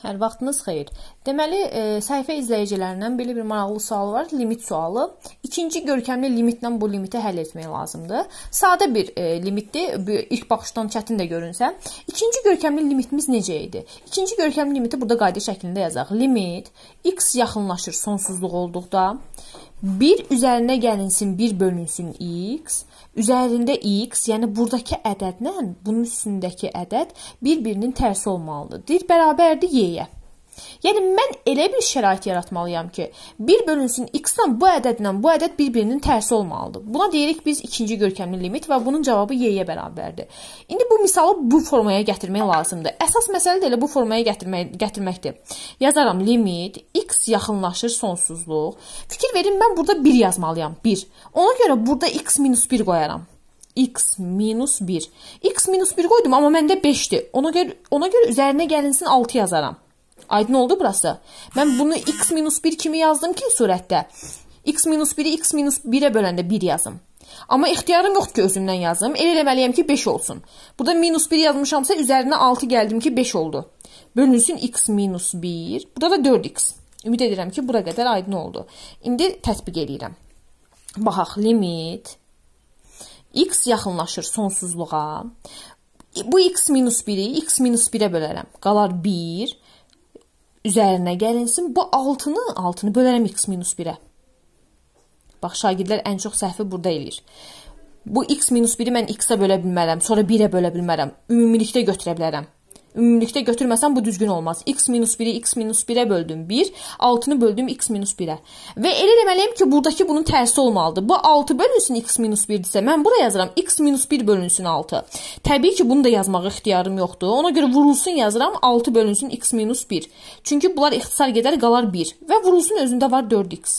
Hər vaxtınız xeyir. Deməli, e, səhifə izləyicilərindən belə bir maraqlı sual var, limit sualı. İkinci görkəmli limitlə bu limiti həll etmək lazımdır. Sadə bir e, limitdir, ilk baxışdan çətin də görünsə. İkinci görkəmli limitimiz necə idi? İkinci görkəmli limiti burada qayda şəklində yazaq. Limit x yaxınlaşır sonsuzluq olduqda 1 üzərinə gəlinsin, 1 bölünsün x. Üzərində x, yəni burdakı ədədlə bunun üstündəki ədəd bir-birinin tərsi olmalıdır. Deyir bərabərdir y-yə. Yəni mən elə bir şərait yaratmalıyam ki, 1 bölünsün x-dan bu ədədlə bu ədəd bir-birinin tərsi olmalıdır. Buna deyirik biz ikinci görkəmli limit və bunun cavabı y-yə bərabərdir. İndi bu misalı bu formaya gətirmək lazımdır. Əsas məsələ də elə bu formaya gətirmək gətirməkdir. Yazaram limit x yaxınlaşır sonsuzluq. Fikir verin mən burada 1 yazmalıyam. 1. Ona görə burada x-1 qoyaram x minus 1. x minus 1 qoydum, amma məndə 5-dir. Ona görə, ona görə üzərinə gəlinsin 6 yazaram. Aydın oldu burası. Mən bunu x-1 kimi yazdım ki, surətdə. x-1-i x-1-ə böləndə 1 yazım. Amma ixtiyarım yoxdur ki, özümdən yazım. Elə eləməliyəm ki, 5 olsun. Burada minus 1 yazmışamsa, üzərinə 6 gəldim ki, 5 oldu. Bölünsün x minus 1. Burada da 4x. Ümid edirəm ki, bura qədər aydın oldu. İndi tətbiq edirəm. Baxaq, limit. x yaxınlaşır sonsuzluğa. Bu x minus 1-i x minus 1-ə bölərəm. Qalar 1 üzərinə gəlinsin. Bu 6-nı 6-nı bölərəm x-1-ə. Bax şagirdlər ən çox səhvi burada eləyir. Bu x-1-i mən x-ə bölə bilmərəm, sonra 1-ə bölə bilmərəm. Ümumilikdə götürə bilərəm. Ümumilikdə götürməsəm bu düzgün olmaz. x minus 1-i x minus 1-ə böldüm 1, 6-nı böldüm x minus 1-ə. Və elə deməliyəm ki, buradakı bunun tərsi olmalıdır. Bu 6 bölünsün x minus 1-dirsə, mən bura yazıram x minus 1 bölünsün 6. Təbii ki, bunu da yazmağa ixtiyarım yoxdur. Ona görə vurulsun yazıram 6 bölünsün x minus 1. Çünki bunlar ixtisar gedər, qalar 1 və vurulsun özündə var 4x.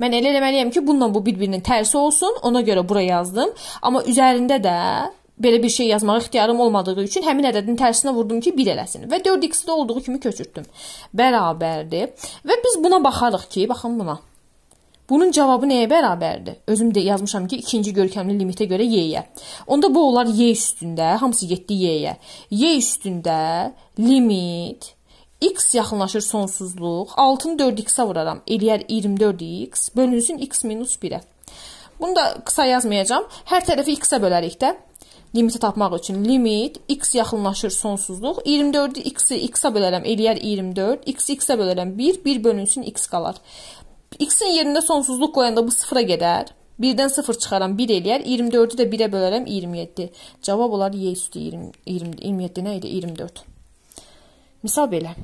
Mən elə eləməliyəm ki, bununla bu bir-birinin tərsi olsun. Ona görə bura yazdım. Amma üzərində də belə bir şey yazmağa ixtiyarım olmadığı üçün həmin ədədin tərsinə vurdum ki, 1 eləsin və 4x-də olduğu kimi köçürtdüm. Bərabərdir. Və biz buna baxarıq ki, baxın buna. Bunun cavabı nəyə bərabərdir? Özüm də yazmışam ki, ikinci görkəmli limitə görə y-yə. Onda bu olar y üstündə, hamısı 7 y-yə. y üstündə limit x yaxınlaşır sonsuzluq. 6-nı 4x-ə vuraram. Eləyər 24x bölünsün x-1-ə. Bunu da qısa yazmayacağam. Hər tərəfi x-ə bölərik də limiti tapmaq üçün limit x yaxınlaşır sonsuzluq. 24-ü x-i x-a bölərəm, eləyər 24. x-i x-a bölərəm 1, 1 bölünsün x qalar. X-in yerində sonsuzluq qoyanda bu sıfıra gedər. 1-dən 0 çıxaram 1 eləyər. 24-ü də 1-ə bölərəm 27. Cavab olar y üstü 20, 20 27 nə idi? 24. Misal belə.